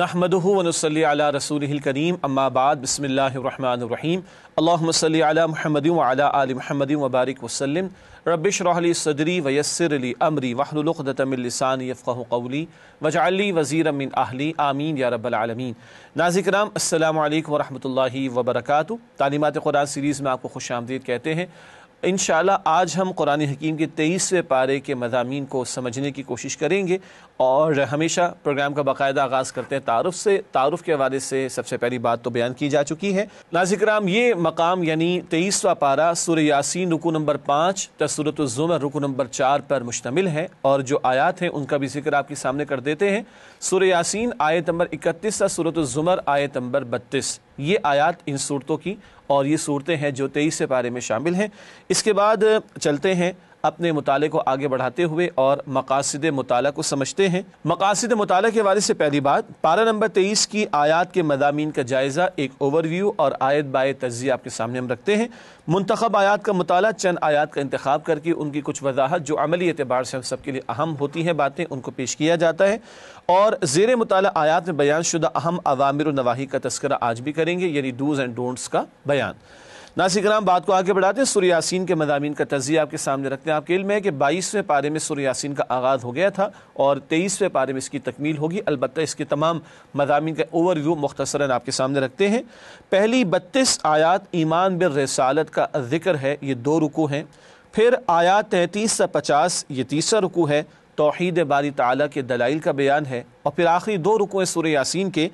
नहमदनसली रसूलकरीम अम्माबाद बसमीम अल्लामसली महमद आल महमद वबारक वसलम रबिशरली सदरी वयसरली अमरी वाहलतमिलसान यफ़्क़ली वजाली वज़ी अमिन आहली आमीन या रबालमीन नाजिकराम असल वरहि वबरक तालीमत कुरान सीरीज़ में आपको खुश आमदीद कहते हैं इन आज हम कुरान हकीम के तेईसवें पारे के मजामी को समझने की कोशिश करेंगे और हमेशा प्रोग्राम का बाकायदा आगाज़ करते हैं तारफ़ से तारफ़ के हवाले से सबसे पहली बात तो बयान की जा चुकी है नाजिक्राम ये मकाम यानी तेईसवा पारा सुर यासिन रुकू नंबर पाँच तस्सरत ज़ुमर रुकू नंबर चार पर मुश्तमिल है और जो आयात हैं उनका भी जिक्र आपके सामने कर देते हैं सुर यासिन आयत नंबर इकतीस सूरत ज़ुमर आयत नंबर बत्तीस ये आयात इन सूरतों की और ये सूरतें हैं जो तेईस पारे में शामिल हैं इसके बाद चलते हैं अपने मुताले को आगे बढ़ाते हुए और मकासद मुताल को समझते हैं मकासद मुताल के हवाले से पहली बात पारा नंबर तेईस की आयात के मदामीन का जायज़ा एक ओवरव्यू और आयत बाय तजिया आपके सामने हम रखते हैं मंतखब आयात का मुताल चंद आयात का इंतखब करके उनकी कुछ वजाहत जो अमली एतबार से हम सबके लिए अहम होती हैं बातें उनको पेश किया जाता है और जेर मुताल आयात में बयान शुदा अहम अवामिर नवाही का तस्करा आज भी करेंगे यानी डूज़ एंड डोंट्स का बयान नासिक राम बात को आगे बढ़ाते हैं सूर्यासीन के मजामी का तजिया आपके सामने रखते हैं आपके इल्म है कि बाईसवें पारे में सूर्यासीन का आगाज़ हो गया था और तेईसवें पारे में इसकी तकमील होगी अलबत् इसके तमाम मजामी का ओवर व्यू मुख्तसरा आपके सामने रखते हैं पहली बत्तीस आयात ईमान बिर रसालत का जिक्र है ये दो रुकू हैं फिर आयात तैंतीस से पचास ये तीसरा रुकू है तोहद बारी ताली के दलाइल का बयान है और फिर आखिरी दो रुकों सुर यासिन के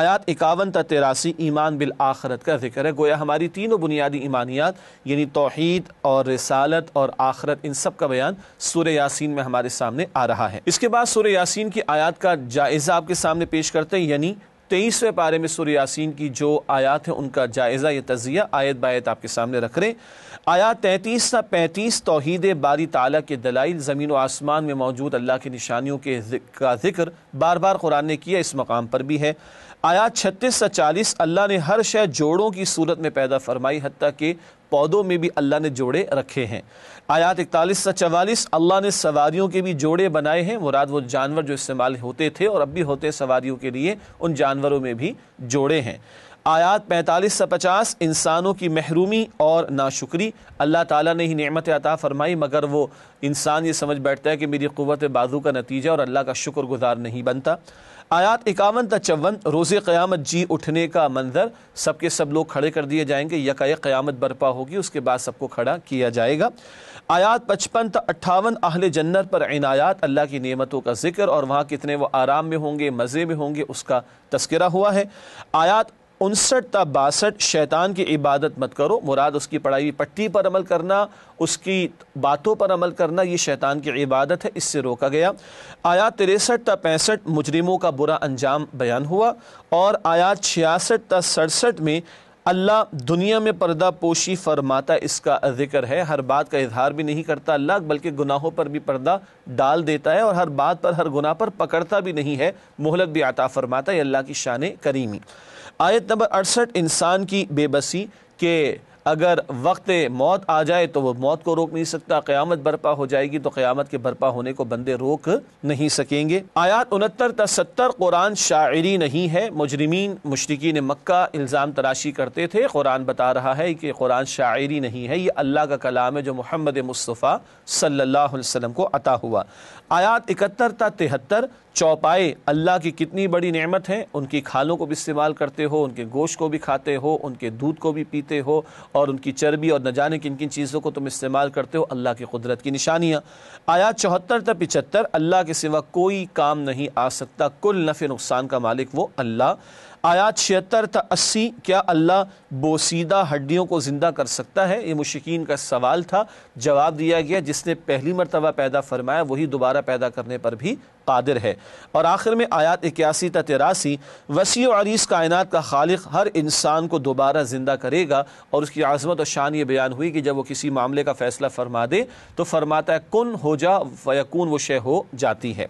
आयात इक्यावन त तेरासी ईमान बिल आखरत का जिक्र है गोया हमारी तीनों बुनियादी ईमानियात यानी तोहद और रसालत और आखरत इन सब का बयान सुर यासीन में हमारे सामने आ रहा है इसके बाद सुर यासीन की आयात का जायज़ा आपके सामने पेश करते हैं यानी तेईसवें पारे में सूर्य यासीन की जो आयात है उनका जायज़ा या तजिया आयत बायत आपके सामने रख रहे आयात तैंतीस सा पैंतीस तोहद बारी ताला के दलाइल ज़मीन व आसमान में मौजूद अल्लाह की निशानियों के का जिक्र बार बार कुरान ने किया इस मकाम पर भी है आयात छत्तीस सा चालीस अल्लाह ने हर शह जोड़ों की सूरत में पैदा फरमाई हती कि पौधों में भी अल्लाह ने जोड़े रखे हैं आयात इकतालीस से चवालीस अल्लाह ने सवारियों के भी जोड़े बनाए हैं मुराद वो जानवर जो इस्तेमाल होते थे और अब भी होते सवारियों के लिए उन जानवरों में भी जोड़े हैं आयात पैंतालीस से पचास इंसानों की महरूमी और नाशुक्री अल्लाह ताला ने ही नेमत अता फरमाई मगर वो इंसान ये समझ बैठता है कि मेरी क़वत बाजू का नतीजा और अल्लाह का शुक्रगुजार नहीं बनता आयात इक्यावन चौवन रोज़ क़्यामत जी उठने का मंजर सबके सब लोग खड़े कर दिए जाएंगे एक क़्यामत बर्पा होगी उसके बाद सबको खड़ा किया जाएगा आयात पचपन त अट्ठावन अहल जन्नत पर इनायात अल्लाह की नियमतों का जिक्र और वहाँ कितने वो आराम में होंगे मज़े में होंगे उसका तस्करा हुआ है आयात उनसठ ता बासठ शैतान की इबादत मत करो मुराद उसकी पढ़ाई पट्टी पर अमल करना उसकी बातों पर अमल करना ये शैतान की इबादत है इससे रोका गया आया तिरसठ ता पैंसठ मुजरिमों का बुरा अंजाम बयान हुआ और आयात छियासठ ता सड़सठ में अल्लाह दुनिया में पर्दा पोशी फरमाता इसका जिक्र है हर बात का इजहार भी नहीं करता अल्लाह बल्कि गुनाहों पर भी पर्दा डाल देता है और हर बात पर हर गुनाह पर पकड़ता भी नहीं है मोहलत भी आता फरमाता है अल्लाह की शान करीमी आयत नंबर अड़सठ इंसान की बेबसी के अगर वक्त मौत आ जाए तो वह मौत को रोक नहीं सकता क़्यामत बर्पा हो जाएगी तो क़्यामत के बर्पा होने को बंदे रोक नहीं सकेंगे आयात उनहत्तर तसत्तर कुरान शायरी नहीं है मुजरमीन मुशरकिन मक्का इल्ज़ाम तराशी करते थे कुरान बता रहा है कि कुरान शायरी नहीं है ये अल्लाह का कलाम है जो मोहम्मद मुस्तफ़ा सल्ला वसम को अता हुआ आयात इकहत्तर ता तिहत्तर चौपाए अल्लाह की कितनी बड़ी नेमत है उनकी खालों को भी इस्तेमाल करते हो उनके गोश्त को भी खाते हो उनके दूध को भी पीते हो और उनकी चर्बी और न जाने किन किन चीज़ों को तुम इस्तेमाल करते हो अल्लाह की कुदरत की निशानियाँ आयात चौहत्तर तक पिचहत्तर अल्लाह के सिवा कोई काम नहीं आ सकता कुल नफ़े नुकसान का मालिक वो अल्लाह आयात छिहत्तर था अस्सी क्या अल्लाह बोसीदा हड्डियों को ज़िंदा कर सकता है ये मुश्किन का सवाल था जवाब दिया गया जिसने पहली मरतबा पैदा फरमाया वही दोबारा पैदा करने पर भी कादिर है और आखिर में आयात इक्यासी त तिरासी वसी अरीस कायनात का खालिक हर इंसान को दोबारा ज़िंदा करेगा और उसकी आज़मत और शान ये बयान हुई कि जब वो किसी मामले का फ़ैसला फरमा दे तो फरमाता कन हो जा वकून व शे हो जाती है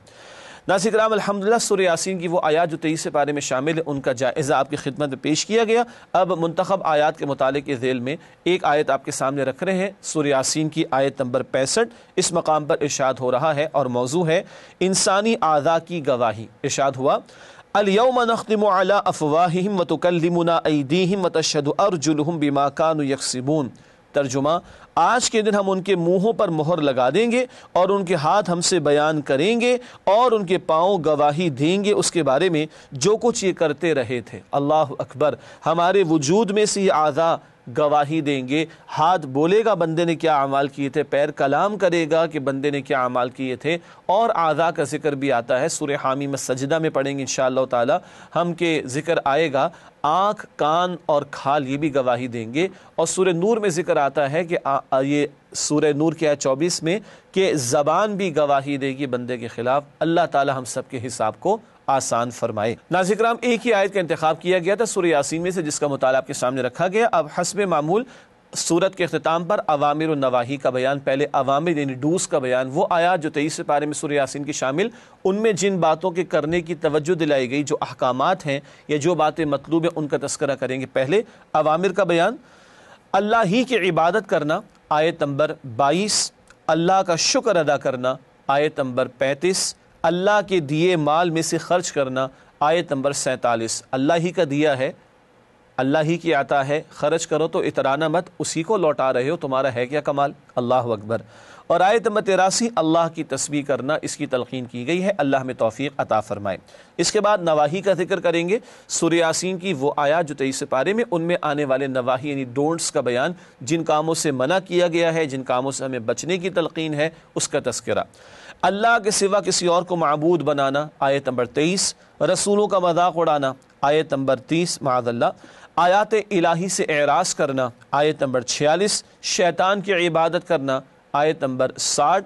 नासी कराम अलहमदिल्ला सुर यासिन की वो आयात जो तेईस पारे में शामिल है उनका जायज़ा आपकी खिदमत में पेश किया गया अब मंतखब आयात के मुताल के झेल में एक आयत आपके सामने रख रहे हैं सुर यासिन की आयत नंबर पैंसठ इस मकाम पर इर्शाद हो रहा है और मौजू है इंसानी आज़ा की गवाही इर्शाद हुआ अलयम नख्तम अला अफवाहिम वतकलमना ईदीम व तशद अर्जुलहम बिमा कान यकसिबून तर्जुमा आज के दिन हम उनके मुंहों पर मोहर लगा देंगे और उनके हाथ हमसे बयान करेंगे और उनके पांव गवाही देंगे उसके बारे में जो कुछ ये करते रहे थे अल्लाह अकबर हमारे वजूद में से ये आज़ा गवाही देंगे हाथ बोलेगा बंदे ने क्या अमाल किए थे पैर कलाम करेगा कि बंदे ने क्या अमाल किए थे और आज़ा का जिक्र भी आता है सुर हामी में सजदा में पढ़ेंगे इन ताला हम के जिक्र आएगा आँख कान और खाल ये भी गवाही देंगे और सूर नूर में जिक्र आता है कि आ, आ, ये सूर नूर क्या है चौबीस में कि ज़बान भी गवाही देगी बंदे के ख़िलाफ़ अल्लाह ताली हम सब के हिसाब को आसान फरमाए नाजिक्राम एक ही आयत का इंतखब किया गया था सूर्य यासीन में से जिसका मताल आपके सामने रखा गया अब हसब मामूल सूरत के अख्ताम पर अवामिर नवाही का बयान पहले अवामिर यानी डूस का बयान वो आया जो तेईस पारे में सूर्य यासिन की शामिल उनमें जिन बातों के करने की तवज्जो दिलाई गई जो अहकाम हैं या जो बातें मतलूब हैं उनका तस्करा करेंगे पहले अवामिर का बयान अल्लाह ही की इबादत करना आयत नंबर बाईस अल्लाह का शुक्र अदा करना आयत नंबर पैंतीस अल्लाह के दिए माल में से खर्च करना आयत नंबर सैंतालीस अल्लाह ही का दिया है अल्लाह ही की आता है खर्च करो तो इतराना मत उसी को लौटा रहे हो तुम्हारा है क्या कमाल अल्लाह अकबर और आयत नंबर तेरासी अल्लाह की तस्वीर करना इसकी तलखीन की गई है अल्लाह में तोफ़ी अता फ़रमाए इसके बाद नवाही का जिक्र करेंगे सुरयासिन की वो आया जो तेईस पारे में उनमें आने वाले नवाही यानी डोंट्स का बयान जिन कामों से मना किया गया है जिन कामों से हमें बचने की तलकिन है उसका तस्करा अल्लाह के सिवा किसी और को मबूद बनाना आयत नंबर तेईस रसूलों का मजाक उड़ाना आयत नंबर तीस माजल्ला आयात इलाही से एराज करना आयत नंबर छियालीस शैतान की इबादत करना आयत नंबर साठ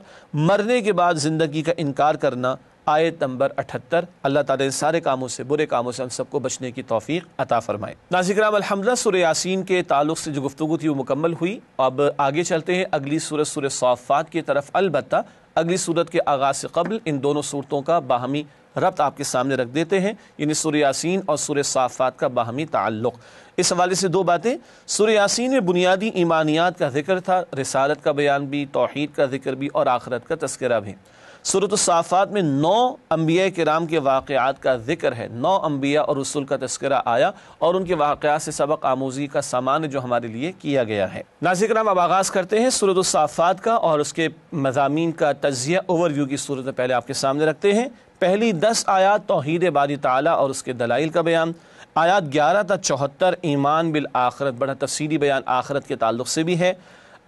मरने के बाद ज़िंदगी का इनकार करना आयत नंबर अठहत्तर अल्लाह ताला ने सारे कामों से बुरे कामों से हम सबको बचने की तोफ़ी अता फ़रमाए राम अलहमदा सुर यासिन के ताल्लुक से जो गुफ्तु थी वो मुकम्मल हुई अब आगे चलते हैं अगली सूरत सुर सौफ़ात की तरफ अलबत् अगली सूरत के आगाज़ से कबल इन दोनों सूरतों का बाहमी रब्त आपके सामने रख देते हैं यानी सुर यासीन और सुर साफ़ात का बाहमी ताल्लुक़ इस हवाले से दो बातें सुर यासीन में बुनियादी ईमानियात का जिक्र था रिसालत का बयान भी तोहद का जिक्र भी और आखरत का तस्करा भी सूरत साफ़ात में नौ अम्बिया कराम के वाक़ात का जिक्र है नौ अम्बिया और रसूल का तस्करा आया और उनके वाक़ात से सबक आमोजी का सामान जो हमारे लिए किया गया है नाजिक राम अब आगाज़ करते हैं सूरत साफ़ात का और उसके मजामी का तजिया ओवरव्यू की सूरत पहले आपके सामने रखते हैं पहली दस आयात तोहद बारी तला और उसके दलाइल का बयान आयात ग्यारह तक चौहत्तर ईमान बिल आखरत बड़ा तफसीली बयान आखरत के ताल्लुक से भी है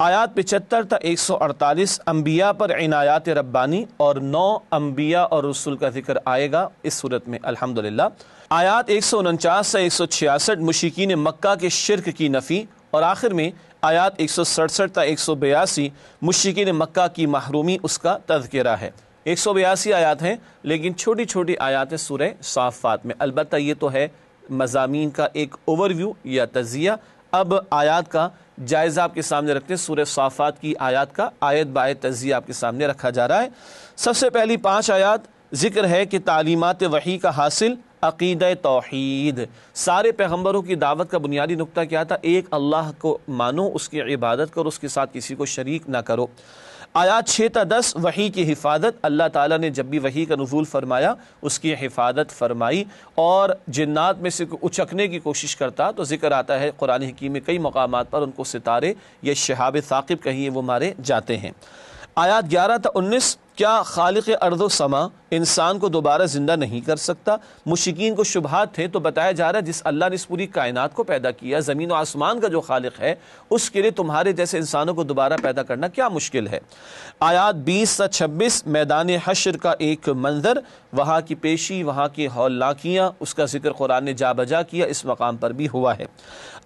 आयात पिचहत्तर तक एक सौ अड़तालीस अम्बिया पर इनायात रब्बानी और नौ अम्बिया और रसूल का जिक्र आएगा इस सूरत में अल्हम्दुलिल्लाह आयात एक सौ उनचास से एक सौ छियासठ मुशिकिन मक्का के शिरक की नफ़ी और आखिर में आयात एक सौ सड़सठ तक एक सौ बयासी मुशिकिन मक्का की महरूमी उसका तजकरा है एक सौ बयासी आयात हैं लेकिन छोटी छोटी आयातें सुरह साफ़ात में अलबत् ये तो है मजामी का एक ओवरव्यू या तजिया अब आयात का जायज़ा आपके सामने रखते हैं सूर्य साफ़ात की आयात का आयत बाय तजिया आपके सामने रखा जा रहा है सबसे पहली पाँच आयात जिक्र है कि तालीमत वही का हासिल अकीद तोहद सारे पैगम्बरों की दावत का बुनियादी नुकता क्या था एक अल्लाह को मानो उसकी इबादत करो उसके साथ किसी को शरीक ना करो आयात छः ता दस वही की हिफाजत अल्लाह ताली ने जब भी वही का नजूल फरमाया उसकी हिफाजत फरमाई और जन्ात में से उचकने की कोशिश करता तो ज़िक्र आता है कुरान हकीम में कई मकाम पर उनको सितारे या शहाब साकिब कहीं वो मारे जाते हैं आयात ग्यारह ता उन्नीस क्या खालिक अर्द समा इंसान को दोबारा ज़िंदा नहीं कर सकता मुशिकीन को शुभात थे तो बताया जा रहा है जिस अल्लाह ने इस पूरी कायनात को पैदा किया ज़मीन व आसमान का जो खालिक है उसके लिए तुम्हारे जैसे इंसानों को दोबारा पैदा करना क्या मुश्किल है आयात बीस सा छब्बीस मैदान हशर का एक मंजर वहाँ की पेशी वहाँ की हौलाकियाँ उसका जिक्र कुरान ने जा बजा किया इस मकाम पर भी हुआ है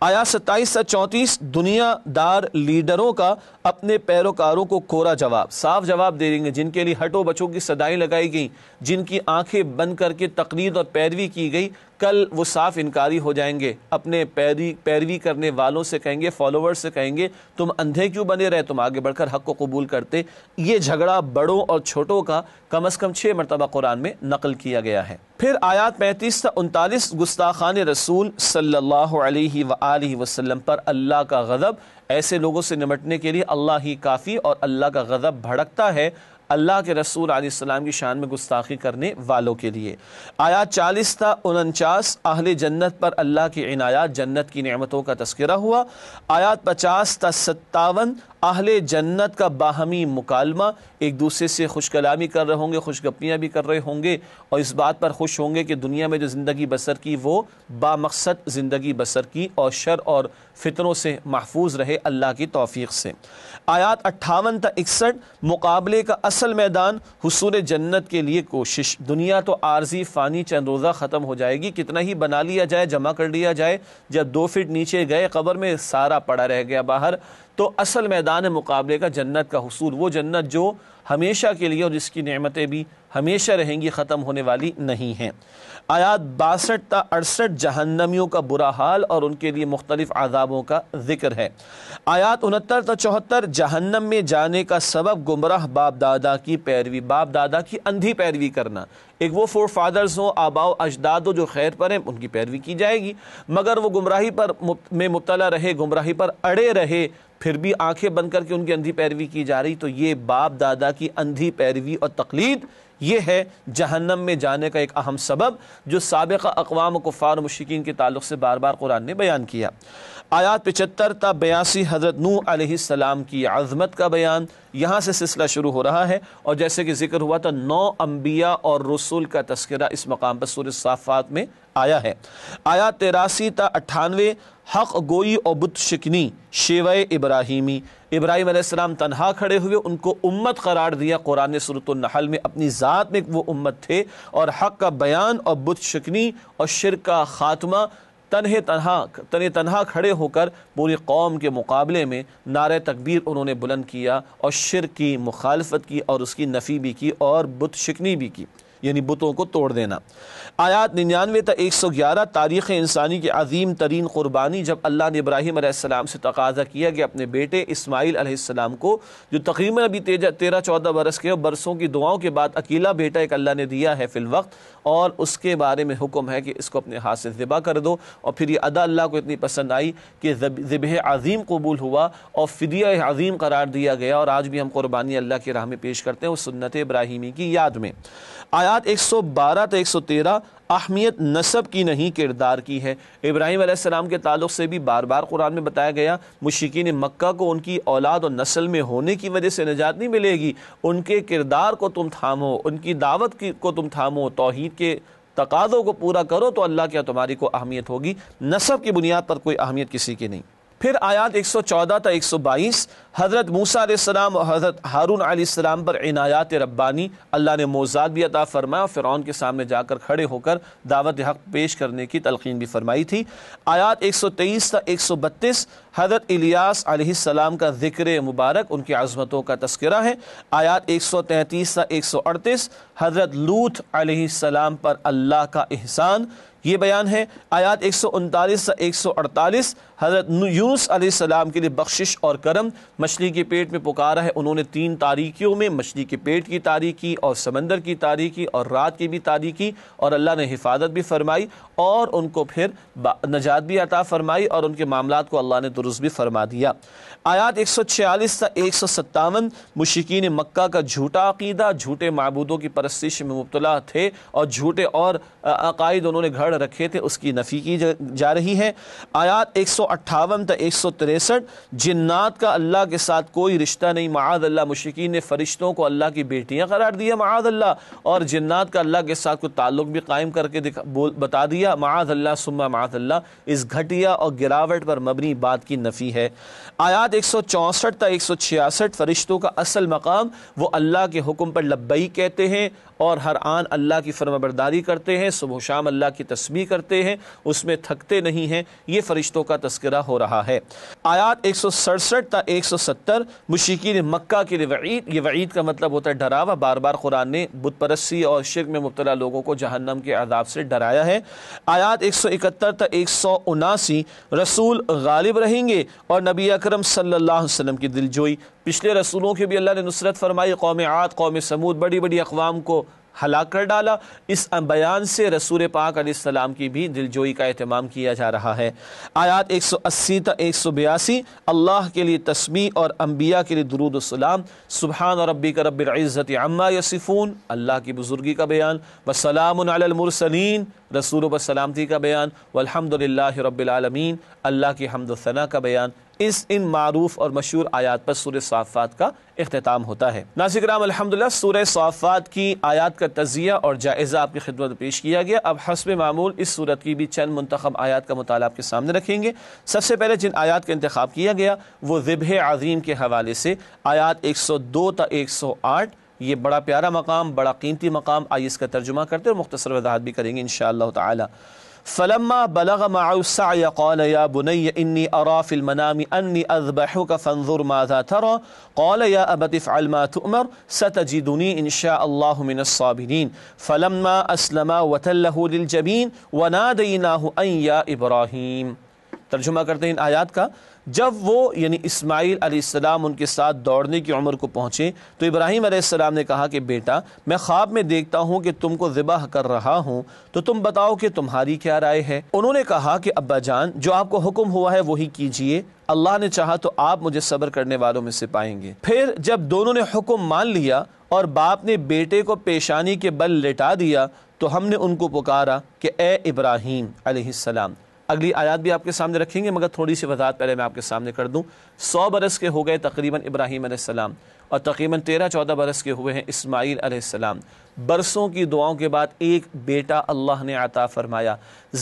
आयात सत्ताईस से चौंतीस दुनियादार लीडरों का अपने पैरोकारों को कोरा जवाब साफ जवाब दे देंगे जिनके के लिए हटो बचो की सदाएं लगाई गई जिनकी आंखें बंद करके तकरीर और पैरवी की गई कल वो साफ इनकारी हो जाएंगे अपने पैरवी पैरवी करने वालों से कहेंगे फॉलोवर्स से कहेंगे तुम अंधे क्यों बने रहे तुम आगे बढ़कर हक को कबूल करते ये झगड़ा बड़ों और छोटों का कम अज़ कम छः मरतबा कुरान में नकल किया गया है फिर आयात पैंतीस से उनतालीस गुस्ताखान रसूल सल्लल्लाहु अलैहि वसल्लम पर अल्लाह का गज़ब ऐसे लोगों से निमटने के लिए अल्लाह ही काफ़ी और अल्लाह का गज़ब भड़कता है अल्लाह के रसूल आसमाम की शान में गुस्ताखी करने वालों के लिए आया चालीस था उनचास अहल जन्नत पर अल्लाह की इनायात जन्नत की नमतों का तस्करा हुआ आयात पचास था सत्तावन अहल जन्नत का बाहमी मुकालमा एक दूसरे से खुश कलामी कर रहे होंगे खुशगपियाँ भी कर रहे होंगे और इस बात पर खुश होंगे कि दुनिया में जो ज़िंदगी बसर की वो बामकसद ज़िंदगी बसर की और शर और फितरों से महफूज रहे अल्लाह की तोफ़ी से आयात अट्ठावन तक इकसठ मुकाबले का असल मैदान हसूल जन्नत के लिए कोशिश दुनिया तो आर्जी फ़ानी चंद रोज़ा ख़त्म हो जाएगी कितना ही बना लिया जाए जमा कर लिया जाए जब दो फिट नीचे गए कबर में सारा पड़ा रह गया बाहर तो असल मैदान मुकाबले का जन्नत का हसूल वो जन्नत जो हमेशा के लिए और जिसकी नमतें भी हमेशा रहेंगी ख़त्म होने वाली नहीं हैं आयात बासठ अड़सठ जहन्नमियों का बुरा हाल और उनके लिए मुख्तलिफ आजाबों का जिक्र है आयात उनहत्तर ता चौहत्तर जहन्नम में जाने का सबब गुमराह बाप दादा की पैरवी बाप दादा की अंधी पैरवी करना एक वो फोर फादर्स हों आबाओ अजदाद जो खैर पर हैं उनकी पैरवी की जाएगी मगर वो गुमराही पर में मुबतला रहे गुमराही पर अड़े रहे फिर भी आंखें बंद करके उनकी अंधी पैरवी की जा रही तो ये बाप दादा की अंधी पैरवी और तकलीद ये है जहन्नम में जाने का एक अहम सबब जो सबक़ अकवाम कुफ़ार मशिकिन के ताल्लुक से बार बार कुरान ने बयान किया आयात पचहत्तर त बयासी हज़रत नू आसम की आज़मत का बयान यहाँ से सिलसिला शुरू हो रहा है और जैसे कि जिक्र हुआ था तो नौ अम्बिया और रसूल का तस्करा इस मकाम पर सूर साफ़ात में आया है आयात तेरासी त अट्ठानवे हक गोई और बुत शिकनी शेवा इब्राहिमी इब्राहिम आसमाम तनहा खड़े हुए उनको उम्मत करार दिया कुरान सूरतनहल में अपनी ज़ात में वो उम्मत थे और हक का बयान और बुत शिकनी और शिर का ख़ात्मा तनहे तनहा तन तनहा खड़े होकर पूरी कौम के मुकाबले में नार तकबीर उन्होंने बुलंद किया और शिर की मुखालफत की और उसकी नफ़ी भी की और बुत शिकनी भी की यानी बुतों को तोड़ देना आयात निन्यानवे तक एक सौ ग्यारह तारीख़ इंसानी की अजीम तरीन क़ुरबानी जब अल्लाह ने इब्राहिम से तकाजा किया कि अपने बेटे इसमाइल आसमाम को जो तकरीबन अभी तेरह चौदह बरस के बरसों की दुआओं के बाद अकेला बेटा एक अल्लाह ने दिया है वक्त और उसके बारे में हुक्म है कि इसको अपने हाथ से ज़िबा कर दो और फिर ये अदा अल्लाह को इतनी पसंद आई कि ज़िब अज़ीम कबूल हुआ और फ़िदिया अज़ीम करार दिया गया और आज भी हम क़ुरबानी अल्लाह की राह में पेश करते हैं उस सुन्नत इब्राहिमी की याद में आया आयात 112 तो 113 अहमियत नसब की नहीं किरदार की है इब्राहिम आसमाम के ताल्लुक से भी बार बार कुरान में बताया गया मशिकिन मक्का को उनकी औलाद और नस्ल में होने की वजह से निजात नहीं मिलेगी उनके किरदार को तुम थामो उनकी दावत की को तुम थामो तोहद के तकाज़ों को पूरा करो तो अल्लाह क्या तुम्हारी को अहमियत होगी नसब की बुनियाद पर कोई अहमियत किसी की नहीं फिर आयात 114 ता बाईस हज़रत मूसा आसमाम और हज़रत हारून आलाम पर इनायात रब्बानी अल्लाह ने मोजाद भी अता फ़रमाया फिर के सामने जाकर खड़े होकर दावत हक़ पेश करने की तलखीन भी फ़रमाई थी आयात 123 सौ बत्तीस हज़रत इलियास का ज़िक्र मुबारक उनकी आज़मतों का तस्करा है आयात 133 सौ अड़तीस हज़रत लूत आसमाम पर अल्लाह का एहसान ये बयान है आयात एक सौ उनतालीस से एक सौ अड़तालीस हज़रत यूनुस आसमाम के लिए बख्शिश और करम मछली के पेट में पुकारा है उन्होंने तीन तारीखियों में मछली के पेट की तारीखी और समंदर की तारीखी और रात की भी तारीखी और अल्लाह ने हिफाजत भी फरमाई और उनको फिर नजात भी अता फरमाई और उनके मामला को अल्लाह ने दुरुस्त भी फरमा दिया आयात एक सौ छियालीस एक सौ सत्तावन मुशिकिन मक्का का झूठा अकीदा झूठे मबूदों की परस्तिश में मुबतला थे और झूठे और अकायद उन्होंने घड़ रखे थे उसकी नफ़ी की जा रही है आयात एक सौ सौ अट्ठावन तक एक सौ तिरसठ जिन्नात का अल्लाह के साथ कोई रिश्ता नहीं माद अल्लाह मुशकिन ने फरिश्तों को अल्लाह की बेटियाँ करार दिया माद अल्लाह और जन्नात का अल्लाह के साथ कोई ताल्लुक भी कायम करके दिखा बोल बता दिया माद अल्लाह सुम्मा माद अल्लाह इस घटिया और गिरावट पर मबनी बात की नफ़ी है आयात एक सौ चौंसठ तक एक सौ छियासठ फरिश्तों का असल मकाम वो अल्लाह के हुक्म पर लब्बई कहते हैं और हर आन अल्लाह की फर्माबरदारी करते हैं सुबह शाम अल्लाह की तस्वीर करते हैं उसमें थकते नहीं हैं ये फ़रिश्तों का तस्करा हो रहा है आयात एक सौ सड़सठ ता एक सौ सत्तर मुशिकिन मक्का के लिए वईद ये वईद का मतलब होता है डरावा बार बार कुरान ने बुत परस्ती और शिर में मुबतला लोगों को जहन्नम के आदाब से डराया है आयात एक सौ इकहत्तर ता एक सौ उनासी रसूल गालिब रहेंगे और नबी अक्रम सल्लाम की दिलजोई पिछले रसूलों की भी अल्लाह ने नुसरत फरमाई कौम आत कौम समूद बड़ी बड़ी अकवाम को हला कर डाला इस बयान से रसूल पाक सलाम की भी दिलजोई का अहतमाम किया जा रहा है आयात 180 तक एक सौ बयासी अल्लाह के लिए तस्मी और अम्बिया के लिए दरूदसलाम सुबहान और रबी का रब्ज़त अम्मा यसिफ़ून अल्लाह की बुज़ुर्गी का बयान वसलामसलिन रसूल पर सलामती का बयान वलहमदिल्ला रबालमीन अल्लाह की हमदोसना का बयान इस इन मारूफ और मशहूर आयात पर सूर्य साफ़ात का अख्ताम होता है नाजिक्राम अलहमदिल्ला सूर्य साफ़ात की आयात का तजिया और जायज़ा आपकी खिदमत में पेश किया गया अब हसब मामूल इस सूरत की भी चंद मंतखब आयात का मुताल आपके सामने रखेंगे सबसे पहले जिन आयात का इंतखब किया गया वो ज़िबह आज़ीम के हवाले से आयात एक सौ दो ता एक सौ आठ ये बड़ा प्यारा मकाम बड़ा कीमती मकाम आइए इसका तर्जुमा करते और मुख्तर वजाहत भी करेंगे इन शाह फलम्मा बलग माउसायाल या बुनैय इन्नी अराफिल मनामी अन्नी अजबह का फंजुर माजा थरो कौल या अबतिफ़ अलमा तुमर सतजीदनी इनशा अल्लामिनसाबिन फलम्मा असलमा वतलजबीन वनादीना या इब्राहीम तर्जुमा करते हैं इन आयात का जब वो यानी इसमाइल अलैहिस्सलाम उनके साथ दौड़ने की उम्र को पहुँचे तो इब्राहिम अलैहिस्सलाम ने कहा कि बेटा मैं ख्वाब में देखता हूँ कि तुमको ज़िबाह कर रहा हूँ तो तुम बताओ कि तुम्हारी क्या राय है उन्होंने कहा कि अब्बा जान जो आपको हुक्म हुआ है वही कीजिए अल्लाह ने चाहा तो आप मुझे सब्र करने वालों में से पाएंगे फिर जब दोनों ने हुक्म मान लिया और बाप ने बेटे को पेशानी के बल लेटा दिया तो हमने उनको पुकारा कि ए इब्राहिम अलैहिस्सलाम अगली आयात भी आपके सामने रखेंगे मगर थोड़ी सी वजाहत पहले मैं आपके सामने कर दूँ सौ बरस के हो गए तकरीबन इब्राहीम आसमाम और तकरीबन तेरह चौदह बरस के हुए हैं इस्माईल आसमाम बरसों की दुआओं के बाद एक बेटा अल्लाह ने आता फरमाया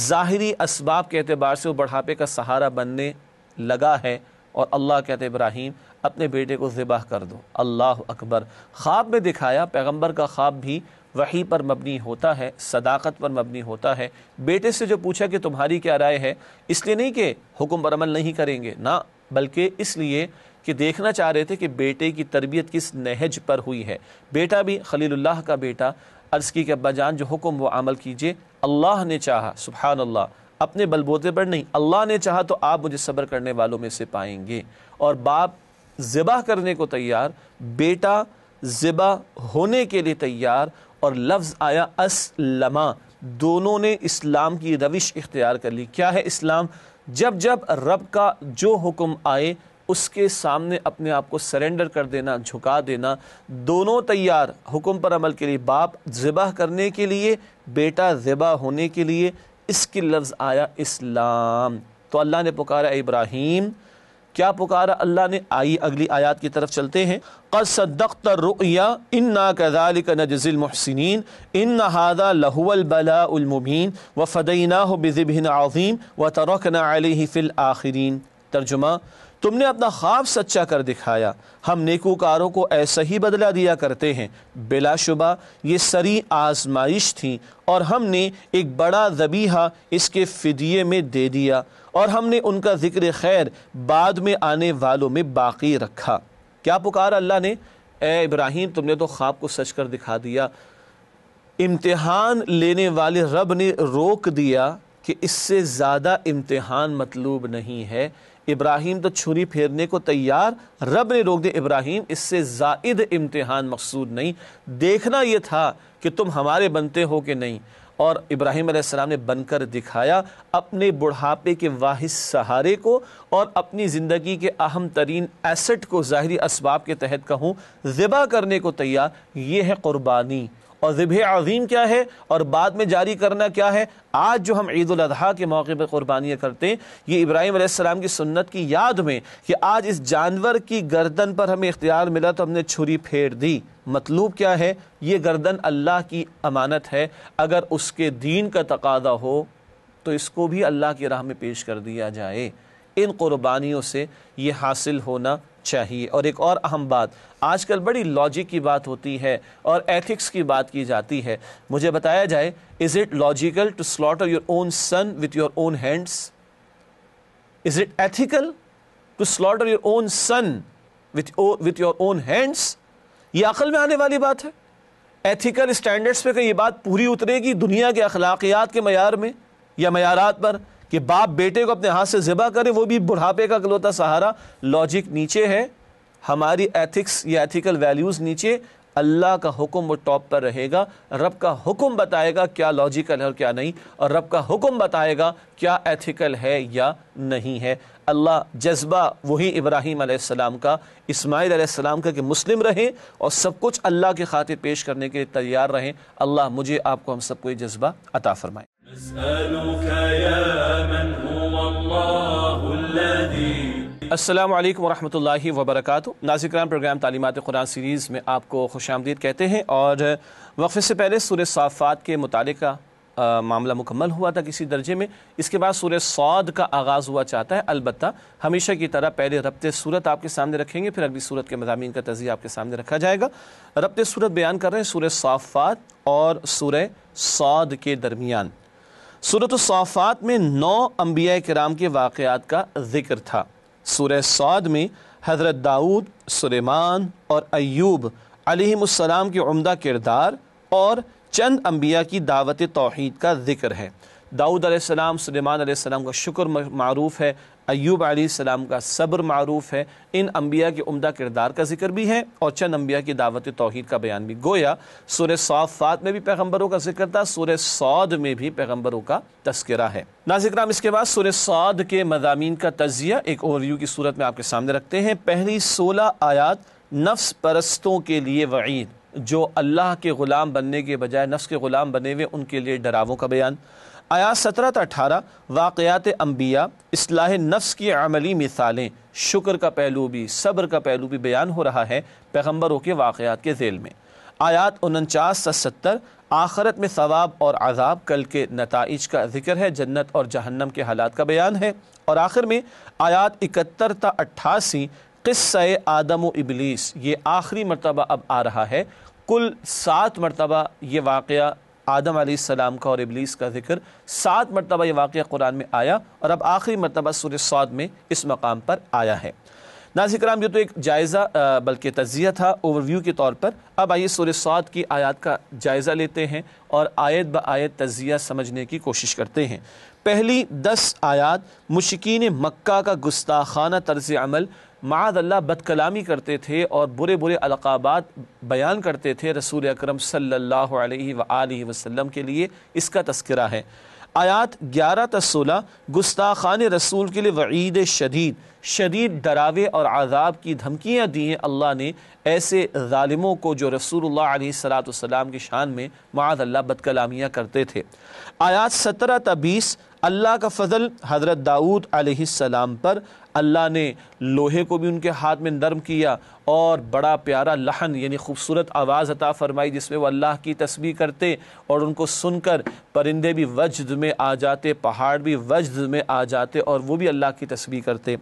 ज़ाहरी इसबाब के अतबार से वो बढ़ापे का सहारा बनने लगा है और अल्लाह कहते इब्राहिम अपने बेटे को ज़िबाह कर दो अल्लाह अकबर ख्वाब में दिखाया पैगम्बर का ख्वाब भी वही पर मबनी होता है सदाकत पर मबनी होता है बेटे से जो पूछा कि तुम्हारी क्या राय है इसलिए नहीं कि हुक्म पर अमल नहीं करेंगे ना बल्कि इसलिए कि देखना चाह रहे थे कि बेटे की तरबियत किस नहज पर हुई है बेटा भी खलील्ला का बेटा अर्ज़ की कि अब्बा जान जो हुक्म व अमल कीजिए अल्लाह ने चाहा सुबहान अल्लाह अपने बलबोते पर नहीं अल्लाह ने चाहा तो आप मुझे सब्र करने वालों में से पाएंगे और बाप ज़िबा करने को तैयार बेटा ज़िबा होने के लिए तैयार और लफ्ज़ आया असलमा दोनों ने इस्लाम की रविश इख्तियार कर ली क्या है इस्लाम जब जब रब का जो हुक्म आए उसके सामने अपने आप को सरेंडर कर देना झुका देना दोनों तैयार हुक्म पर अमल के लिए बाप ज़िबा करने के लिए बेटा ज़िबा होने के लिए इसके लफ्ज़ आया इस्लाम तो अल्लाह ने पुकारा इब्राहिम क्या पुकारा अल्लाह ने आई अगली आयत की तरफ चलते हैं इन्ना कदालिक महसिन इन नहादा व फ़दीना हो आज़ीम व तर्जुमा तुमने अपना ख्वाब सच्चा कर दिखाया हम नेकूकारों को ऐसा ही बदला दिया करते हैं बिलाशुबा ये सरी आजमाइश थी और हमने एक बड़ा जबीहा इसके फ़िदिये में दे दिया और हमने उनका ज़िक्र खैर बाद में आने वालों में बाकी रखा क्या पुकार अल्लाह ने ए इब्राहिम तुमने तो ख्वाब को सच कर दिखा दिया इम्तिहान लेने वाले रब ने रोक दिया कि इससे ज़्यादा इम्तिहान मतलूब नहीं है इब्राहिम तो छुरी फेरने को तैयार रब ने रोक दिया इब्राहिम इससे जायद इम्तिहान मकसूद नहीं देखना यह था कि तुम हमारे बनते हो कि नहीं और इब्राहिम आसमाम ने बनकर दिखाया अपने बुढ़ापे के वाहिस सहारे को और अपनी ज़िंदगी के अहम तरीन एसेट को ज़ाहरी इसबाब के तहत कहूँ ज़िबा करने को तैयार ये है क़ुरबानी और ज़िब अज़ीम क्या है और बाद में जारी करना क्या है आज जो हम ईद अजी के मौके पर क़ुरबानियाँ करते हैं ये इब्राहिम आसमाम की सुन्नत की याद में कि आज इस जानवर की गर्दन पर हमें इख्तियार मिला तो हमने छुरी फेर दी मतलूब क्या है ये गर्दन अल्लाह की अमानत है अगर उसके दीन का तकादा हो तो इसको भी अल्लाह की राह में पेश कर दिया जाए इन क़ुरबानियों से ये हासिल होना चाहिए और एक और अहम बात आजकल बड़ी लॉजिक की बात होती है और एथिक्स की बात की जाती है मुझे बताया जाए is it logical to slaughter your own son with your own hands is it ethical to slaughter your own son with with your own hands ये अकल में आने वाली बात है एथिकल स्टैंडर्ड्स पे ये बात पूरी उतरेगी दुनिया के अखलाकियात के मैार में या मैारात पर कि बाप बेटे को अपने हाथ से ज़िबा करे वो भी बुढ़ापे का अकलौता सहारा लॉजिक नीचे है हमारी एथिक्स या एथिकल वैल्यूज़ नीचे अल्लाह का हुक्म वो टॉप पर रहेगा रब का हुक्म बताएगा क्या लॉजिकल है और क्या नहीं और रब का हुक्म बताएगा क्या एथिकल है या नहीं है अल्लाह जज्बा वही इब्राहिम आसमाम का इसमाइल आसमाम का कि मुस्लिम रहें और सब कुछ अल्लाह के खातिर पेश करने के लिए तैयार रहें अल्लाह मुझे आपको हम सबको ये जज्बा अता फरमाए يا من هو الله الذي अल्लाम वरहमल वबरक नाजिक्राम प्रोग्राम तलीमत कुरान सीरीज़ में आपको खुश आमदीद कहते हैं और वक्फे से पहले सूर साफ़ात के मुतल मामला मुकम्मल हुआ था किसी दर्जे में इसके बाद सूर सौद का आगाज़ हुआ चाहता है अलबत् हमेशा की तरह पहले रबत सूरत आपके सामने रखेंगे फिर अगली सूरत के मजामी का तजिया आपके सामने रखा जाएगा रबत सूरत बयान कर रहे हैं सूर साफ़ात और सूर सौद के दरमियान सूरत साफ़ात में नौ अम्बिया कराम के वाक़ात का जिक्र था सूर्य सौद में हज़रत दाऊद सुलेमान और अयूब अलैहिस्सलाम के उम्दा किरदार और चंद अम्बिया की दावत तोहद का जिक्र है दाऊद सलेमान का शुक्र मरूफ है अयूब आसमाम का सब्र मरूफ है इन अम्बिया के उमदा किरदार का जिक्र भी है और चंद अम्बिया की दावत तोहद का बयान भी गोया सूर सौफ़ात में भी पैगम्बरों का जिक्र था सूर सौद में भी पैगम्बरों का तस्करा है नाजिक्राम इसके बाद सूर सौद के मजामी का तजिया एक ओवरव्यू की सूरत में आपके सामने रखते हैं पहली सोलह आयात नफ्स परस्तों के लिए वईद जो अल्लाह के ग़ुलाम बनने के बजाय नफ्स के ग़ुलाम बने हुए उनके लिए डरावों का बयान आया सत्रह अठारह वाक़ात अम्बिया असलाह नफ्स की अमली मिसालें शुक्र का पहलू भी सब्र का पहलू भी बयान हो रहा है पैगम्बरों के वाक़ात के झेल में आयात उनचास से सत्तर आखरत में सवाब और आज़ाब कल के नतज का जिक्र है जन्नत और जहन्नम के हालात का बयान है और आखिर में आयात इकहत्तर त अट्ठासी क़स्स आदम इबलीस ये आखिरी मरतबा अब आ रहा है कुल सात मरतबा ये वाक़ आदम आसमाम का और इबलीस का जिक्र सात मरतबा ये वाक़ कुरान में आया और अब आखिरी मरतबा सुर सौद में इस मकाम पर आया है नाजिक राम ये तो एक जायज़ा बल्कि तजिया था ओवरव्यू के तौर पर अब आइए सुर सौद की आयात का जायज़ा लेते हैं और आयत ब आयत तजिया समझने की कोशिश करते हैं पहली दस आयात मुश्किन मक्का का गुस्ताखाना तर्ज अमल माद अल्लाह बदकलामी करते थे और बुरे बुरे अलकाबात बयान करते थे रसूल अक्रम सल्लल्लाहु अलैहि वसल्लम के लिए इसका तस्करा है आयात ग्यारह त सोलह गुस्ताखान रसूल के लिए वईद शदीद शदीद डरावे और आज़ाब की धमकियाँ दी हैं अल्लाह ने ऐसे ालिमों को जो रसूल सलातम की शान में माद अल्लाह बदकलामियाँ करते थे आयात सत्रह त बीस अल्लाह का फ़जल हज़रत दाऊद सलाम पर अल्लाह ने लोहे को भी उनके हाथ में नरम किया और बड़ा प्यारा लहन यानी खूबसूरत आवाज़ अता फरमाई जिसमें वो अल्लाह की तस्वीर करते और उनको सुनकर परिंदे भी वजद में आ जाते पहाड़ भी वजद में आ जाते और वो भी अल्लाह की तस्वीर करते